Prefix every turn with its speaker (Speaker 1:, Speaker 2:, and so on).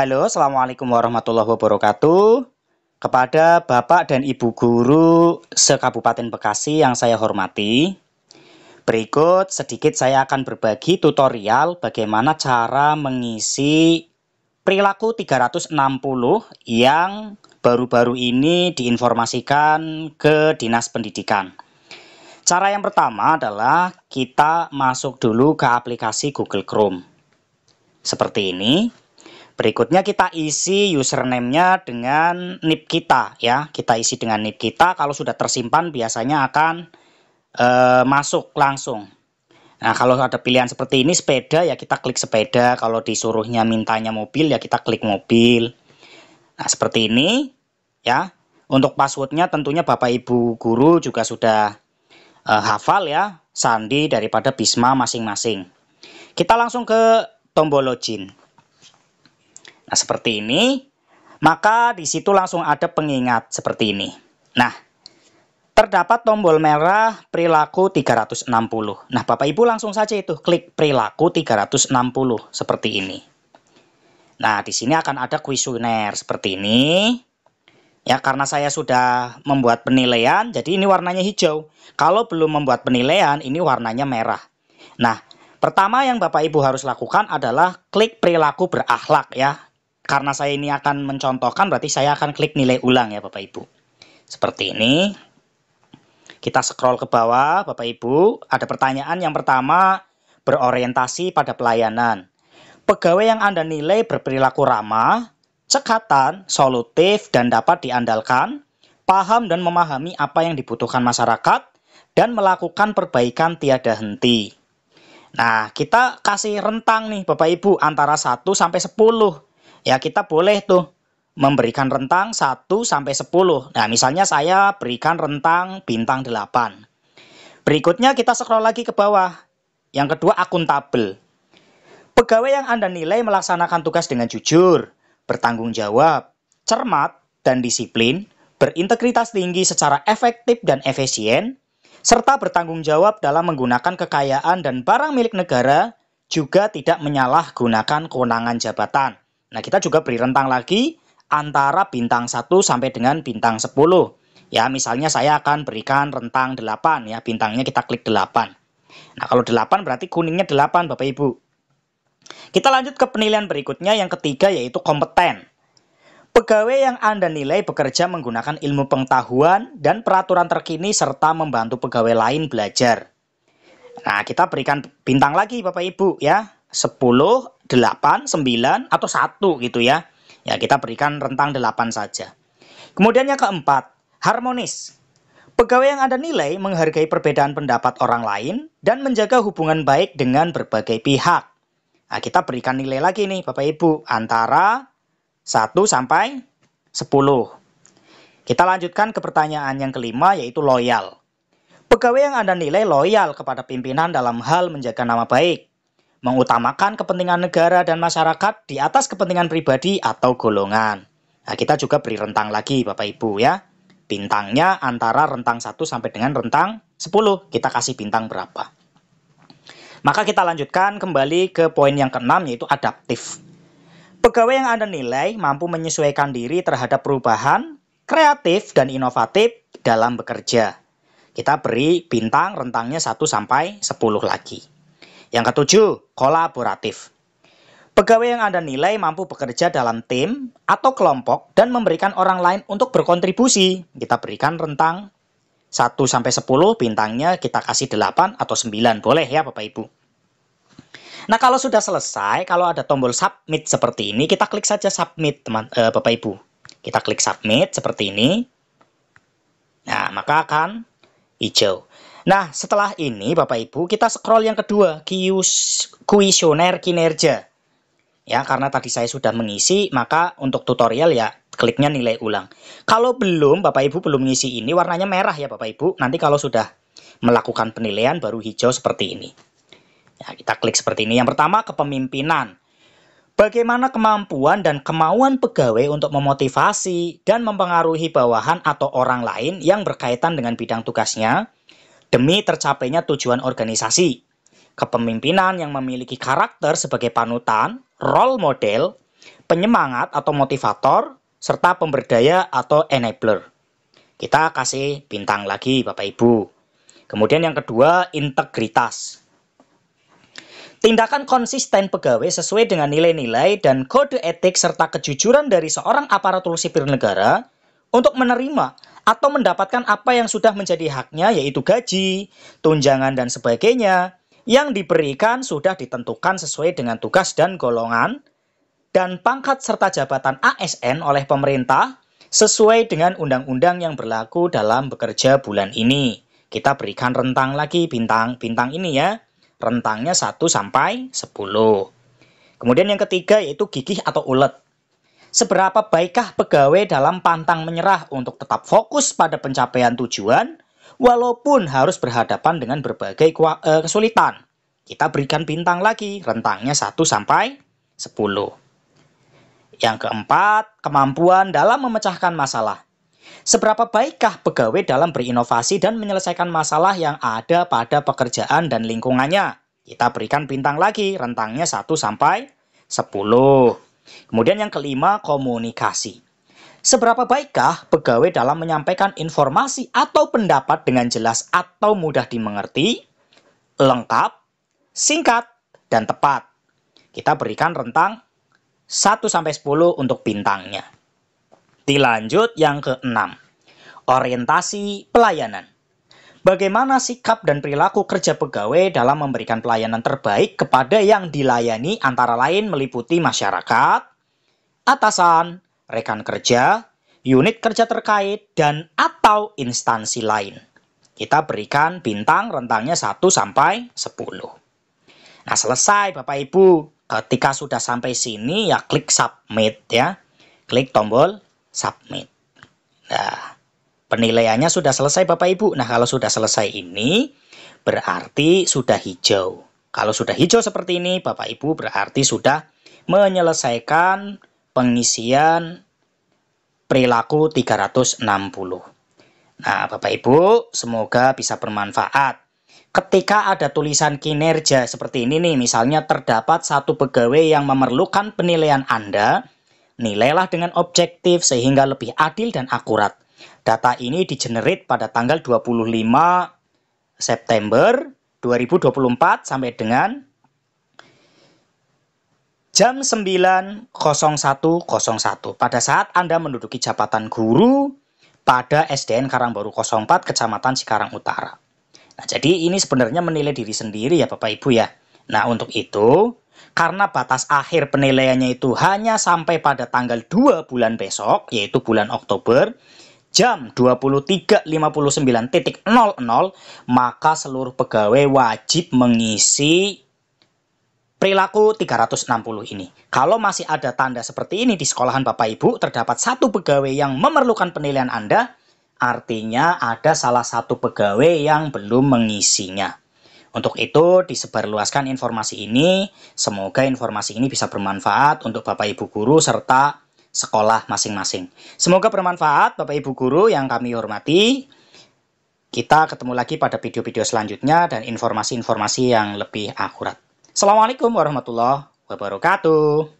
Speaker 1: Halo, Assalamualaikum warahmatullahi wabarakatuh. Kepada Bapak dan Ibu Guru sekabupaten Bekasi yang saya hormati, berikut sedikit saya akan berbagi tutorial bagaimana cara mengisi perilaku 360 yang baru-baru ini diinformasikan ke Dinas Pendidikan. Cara yang pertama adalah kita masuk dulu ke aplikasi Google Chrome. Seperti ini, Berikutnya kita isi username-nya dengan NIP kita ya. Kita isi dengan NIP kita. Kalau sudah tersimpan biasanya akan e, masuk langsung. Nah, kalau ada pilihan seperti ini sepeda ya kita klik sepeda. Kalau disuruhnya mintanya mobil ya kita klik mobil. Nah, seperti ini ya. Untuk passwordnya tentunya Bapak Ibu guru juga sudah e, hafal ya. Sandi daripada Bisma masing-masing. Kita langsung ke tombol login. Nah, seperti ini. Maka di situ langsung ada pengingat seperti ini. Nah, terdapat tombol merah perilaku 360. Nah, Bapak Ibu langsung saja itu klik perilaku 360 seperti ini. Nah, di sini akan ada kuesioner seperti ini. Ya, karena saya sudah membuat penilaian, jadi ini warnanya hijau. Kalau belum membuat penilaian, ini warnanya merah. Nah, pertama yang Bapak Ibu harus lakukan adalah klik perilaku berakhlak ya karena saya ini akan mencontohkan berarti saya akan klik nilai ulang ya Bapak Ibu. Seperti ini. Kita scroll ke bawah Bapak Ibu, ada pertanyaan yang pertama berorientasi pada pelayanan. Pegawai yang Anda nilai berperilaku ramah, cekatan, solutif dan dapat diandalkan, paham dan memahami apa yang dibutuhkan masyarakat dan melakukan perbaikan tiada henti. Nah, kita kasih rentang nih Bapak Ibu antara 1 sampai 10 ya kita boleh tuh memberikan rentang 1 sampai 10. Nah, misalnya saya berikan rentang bintang 8. Berikutnya kita scroll lagi ke bawah. Yang kedua akuntabel. Pegawai yang Anda nilai melaksanakan tugas dengan jujur, bertanggung jawab, cermat dan disiplin, berintegritas tinggi secara efektif dan efisien, serta bertanggung jawab dalam menggunakan kekayaan dan barang milik negara, juga tidak menyalahgunakan kewenangan jabatan. Nah, kita juga beri rentang lagi antara bintang 1 sampai dengan bintang 10. Ya, misalnya saya akan berikan rentang 8 ya, bintangnya kita klik 8. Nah, kalau 8 berarti kuningnya 8 Bapak Ibu. Kita lanjut ke penilaian berikutnya yang ketiga yaitu kompeten. Pegawai yang Anda nilai bekerja menggunakan ilmu pengetahuan dan peraturan terkini serta membantu pegawai lain belajar. Nah, kita berikan bintang lagi Bapak Ibu ya. 10, 8, 9, atau 1 gitu ya. Ya, kita berikan rentang 8 saja. Kemudian yang keempat, harmonis. Pegawai yang ada nilai menghargai perbedaan pendapat orang lain dan menjaga hubungan baik dengan berbagai pihak. Nah, kita berikan nilai lagi nih Bapak Ibu, antara 1 sampai 10. Kita lanjutkan ke pertanyaan yang kelima yaitu loyal. Pegawai yang ada nilai loyal kepada pimpinan dalam hal menjaga nama baik, mengutamakan kepentingan negara dan masyarakat di atas kepentingan pribadi atau golongan. Nah, kita juga beri rentang lagi Bapak Ibu ya. Bintangnya antara rentang 1 sampai dengan rentang 10. Kita kasih bintang berapa. Maka kita lanjutkan kembali ke poin yang keenam yaitu adaptif. Pegawai yang Anda nilai mampu menyesuaikan diri terhadap perubahan, kreatif dan inovatif dalam bekerja. Kita beri bintang rentangnya 1 sampai 10 lagi. Yang ketujuh, kolaboratif. Pegawai yang Anda nilai mampu bekerja dalam tim atau kelompok dan memberikan orang lain untuk berkontribusi. Kita berikan rentang 1 10, bintangnya kita kasih 8 atau 9. Boleh ya Bapak Ibu. Nah, kalau sudah selesai, kalau ada tombol submit seperti ini, kita klik saja submit, teman eh, Bapak Ibu. Kita klik submit seperti ini. Nah, maka akan hijau. Nah, setelah ini Bapak Ibu, kita scroll yang kedua, kuesioner kinerja. Ya, karena tadi saya sudah mengisi, maka untuk tutorial ya kliknya nilai ulang. Kalau belum, Bapak Ibu belum mengisi ini, warnanya merah ya Bapak Ibu. Nanti kalau sudah melakukan penilaian baru hijau seperti ini. Ya, kita klik seperti ini. Yang pertama, kepemimpinan. Bagaimana kemampuan dan kemauan pegawai untuk memotivasi dan mempengaruhi bawahan atau orang lain yang berkaitan dengan bidang tugasnya, demi tercapainya tujuan organisasi. Kepemimpinan yang memiliki karakter sebagai panutan, role model, penyemangat atau motivator, serta pemberdaya atau enabler. Kita kasih bintang lagi Bapak Ibu. Kemudian yang kedua, integritas. Tindakan konsisten pegawai sesuai dengan nilai-nilai dan kode etik serta kejujuran dari seorang aparatur sipil negara untuk menerima atau mendapatkan apa yang sudah menjadi haknya yaitu gaji, tunjangan dan sebagainya yang diberikan sudah ditentukan sesuai dengan tugas dan golongan dan pangkat serta jabatan ASN oleh pemerintah sesuai dengan undang-undang yang berlaku dalam bekerja bulan ini. Kita berikan rentang lagi bintang-bintang ini ya. Rentangnya 1 sampai 10. Kemudian yang ketiga yaitu gigih atau ulet. Seberapa baikkah pegawai dalam pantang menyerah untuk tetap fokus pada pencapaian tujuan, walaupun harus berhadapan dengan berbagai eh, kesulitan? Kita berikan bintang lagi, rentangnya 1 sampai 10. Yang keempat, kemampuan dalam memecahkan masalah. Seberapa baikkah pegawai dalam berinovasi dan menyelesaikan masalah yang ada pada pekerjaan dan lingkungannya? Kita berikan bintang lagi, rentangnya 1 sampai 10. Kemudian yang kelima, komunikasi. Seberapa baikkah pegawai dalam menyampaikan informasi atau pendapat dengan jelas atau mudah dimengerti, lengkap, singkat, dan tepat? Kita berikan rentang 1-10 untuk bintangnya. Dilanjut yang keenam, orientasi pelayanan. Bagaimana sikap dan perilaku kerja pegawai dalam memberikan pelayanan terbaik kepada yang dilayani antara lain meliputi masyarakat, atasan, rekan kerja, unit kerja terkait, dan atau instansi lain. Kita berikan bintang rentangnya 1 sampai 10. Nah selesai Bapak Ibu, ketika sudah sampai sini ya klik submit ya. Klik tombol submit. Nah, Penilaiannya sudah selesai Bapak Ibu. Nah, kalau sudah selesai ini berarti sudah hijau. Kalau sudah hijau seperti ini, Bapak Ibu berarti sudah menyelesaikan pengisian perilaku 360. Nah, Bapak Ibu, semoga bisa bermanfaat. Ketika ada tulisan kinerja seperti ini nih, misalnya terdapat satu pegawai yang memerlukan penilaian Anda, nilailah dengan objektif sehingga lebih adil dan akurat. Data ini digenerate pada tanggal 25 September 2024 sampai dengan jam 9.01.01 pada saat Anda menduduki jabatan guru pada SDN Karangbaru 04 Kecamatan Sikarang Utara. Nah, jadi ini sebenarnya menilai diri sendiri ya Bapak Ibu ya. Nah, untuk itu karena batas akhir penilaiannya itu hanya sampai pada tanggal 2 bulan besok yaitu bulan Oktober jam 23.59.00 maka seluruh pegawai wajib mengisi perilaku 360 ini. Kalau masih ada tanda seperti ini di sekolahan Bapak Ibu, terdapat satu pegawai yang memerlukan penilaian Anda, artinya ada salah satu pegawai yang belum mengisinya. Untuk itu, disebarluaskan informasi ini. Semoga informasi ini bisa bermanfaat untuk Bapak Ibu guru serta sekolah masing-masing. Semoga bermanfaat Bapak Ibu guru yang kami hormati. Kita ketemu lagi pada video-video selanjutnya dan informasi-informasi yang lebih akurat. Assalamualaikum warahmatullahi wabarakatuh.